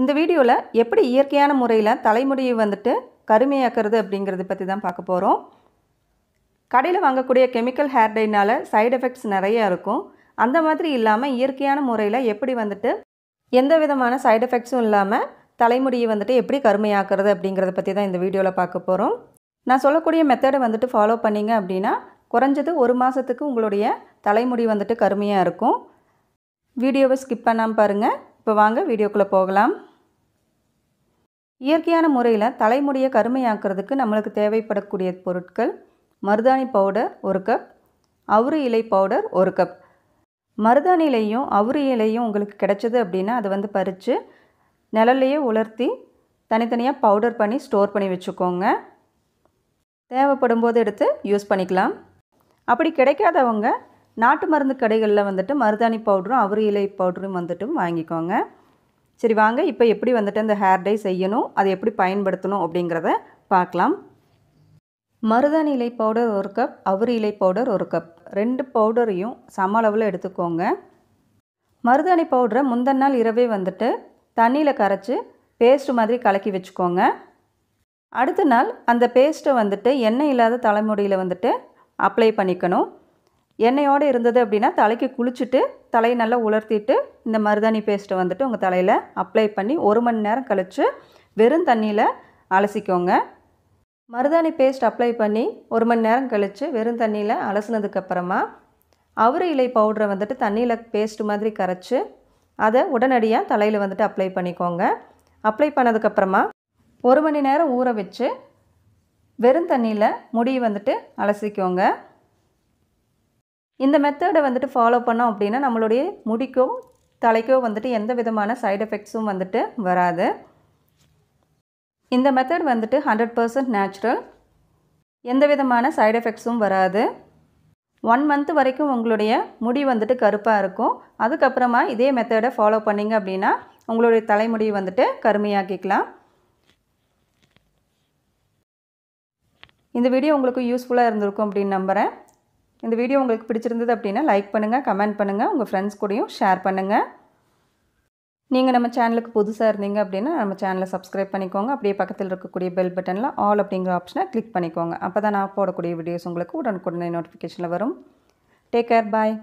இந்த வீடியோவில் எப்படி இயற்கையான முறையில் தலைமுடியை வந்துட்டு கருமையாக்குறது அப்படிங்கிறத பற்றி தான் பார்க்க போகிறோம் கடையில் வாங்கக்கூடிய கெமிக்கல் ஹேர் டைனால் சைடு எஃபெக்ட்ஸ் நிறையா இருக்கும் அந்த மாதிரி இல்லாமல் இயற்கையான முறையில் எப்படி வந்துட்டு எந்த விதமான சைடு எஃபெக்ட்ஸும் இல்லாமல் தலைமுடியை வந்துட்டு எப்படி கருமையாக்குறது அப்படிங்கிறத பற்றி தான் இந்த வீடியோவில் பார்க்க போகிறோம் நான் சொல்லக்கூடிய மெத்தடை வந்துட்டு ஃபாலோ பண்ணிங்க அப்படின்னா குறைஞ்சது ஒரு மாதத்துக்கு உங்களுடைய தலைமுடி வந்துட்டு கருமையாக இருக்கும் வீடியோவை ஸ்கிப் பண்ணாமல் பாருங்கள் இப்போ வாங்க வீடியோக்குள்ளே போகலாம் இயற்கையான முறையில் தலைமுடியை கருமையாக்குறதுக்கு நம்மளுக்கு தேவைப்படக்கூடிய பொருட்கள் மருதாணி பவுடர் ஒரு கப் அவுரு இலை பவுடர் ஒரு கப் மருதாணி இலையும் அவுரி இலையும் உங்களுக்கு கிடைச்சது அப்படின்னா அதை வந்து பறித்து நிழல்லையே உலர்த்தி தனித்தனியாக பவுடர் பண்ணி ஸ்டோர் பண்ணி வச்சுக்கோங்க தேவைப்படும் போது எடுத்து யூஸ் பண்ணிக்கலாம் அப்படி கிடைக்காதவங்க நாட்டு மருந்து கடைகளில் வந்துட்டு மருதாணி பவுடரும் அவுரி இலை பவுடரும் வந்துட்டும் வாங்கிக்கோங்க சரி வாங்க இப்போ எப்படி வந்துட்டு அந்த ஹேர் டை செய்யணும் அதை எப்படி பயன்படுத்தணும் அப்படிங்கிறத பார்க்கலாம் மருதாணி இலை பவுடர் ஒரு கப் அவரி இலை பவுடர் ஒரு கப் ரெண்டு பவுடரையும் சம அளவில் எடுத்துக்கோங்க மருதாணி பவுடரை முந்தன் நாள் இரவே வந்துட்டு தண்ணியில் கரைச்சி பேஸ்ட் மாதிரி கலக்கி வச்சுக்கோங்க அடுத்த நாள் அந்த பேஸ்ட்டை வந்துட்டு எண்ணெய் இல்லாத தலைமுடியில் வந்துட்டு அப்ளை பண்ணிக்கணும் எண்ணெயோடு இருந்தது அப்படின்னா தலைக்கு குளிச்சுட்டு தலையை நல்லா உலர்த்திட்டு இந்த மருதாணி பேஸ்ட்டை வந்துட்டு உங்கள் தலையில் அப்ளை பண்ணி ஒரு மணி நேரம் கழித்து வெறும் தண்ணியில் அலசிக்கோங்க மருதாணி பேஸ்ட் அப்ளை பண்ணி ஒரு மணி நேரம் கழித்து வெறும் தண்ணியில் அலசினதுக்கப்புறமா அவரு இலை பவுடரை வந்துட்டு தண்ணியில் பேஸ்ட் மாதிரி கரைச்சி அதை உடனடியாக தலையில் வந்துட்டு அப்ளை பண்ணிக்கோங்க அப்ளை பண்ணதுக்கப்புறமா ஒரு மணி நேரம் ஊற வச்சு வெறும் தண்ணியில் முடி வந்துட்டு அலசிக்கோங்க இந்த மெத்தடை வந்துட்டு ஃபாலோ பண்ணோம் அப்படின்னா நம்மளுடைய முடிக்கோ தலைக்கோ வந்துட்டு எந்த விதமான சைடு எஃபெக்ட்ஸும் வந்துட்டு வராது இந்த மெத்தட் வந்துட்டு ஹண்ட்ரட் பர்சன்ட் நேச்சுரல் எந்த விதமான சைடு எஃபெக்ட்ஸும் வராது ஒன் மந்த் வரைக்கும் உங்களுடைய முடி வந்துட்டு கருப்பாக இருக்கும் அதுக்கப்புறமா இதே மெத்தடை ஃபாலோ பண்ணிங்க அப்படின்னா உங்களுடைய தலைமுடி வந்துட்டு கருமையாக்கிக்கலாம் இந்த வீடியோ உங்களுக்கு யூஸ்ஃபுல்லாக இருந்திருக்கும் அப்படின்னு நம்புகிறேன் இந்த வீடியோ உங்களுக்கு பிடிச்சிருந்தது அப்படின்னா லைக் பண்ணுங்கள் கமெண்ட் பண்ணுங்கள் உங்கள் ஃப்ரெண்ட்ஸ் கூடயும் ஷேர் பண்ணுங்கள் நீங்கள் நம்ம சேனலுக்கு புதுசாக இருந்தீங்க அப்படின்னா நம்ம சேனலை சப்ஸ்கிரைப் பண்ணிக்கோங்க அப்படியே பக்கத்தில் இருக்கக்கூடிய பெல் பட்டனில் ஆல் அப்படிங்கிற ஆப்ஷனை கிளிக் பண்ணிக்கோங்க அப்போ தான் நான் போடக்கூடிய வீடியோஸ் உங்களுக்கு உடனுக்குடனே நோட்டிஃபிகேஷனில் வரும் டேக் கேர் பாய்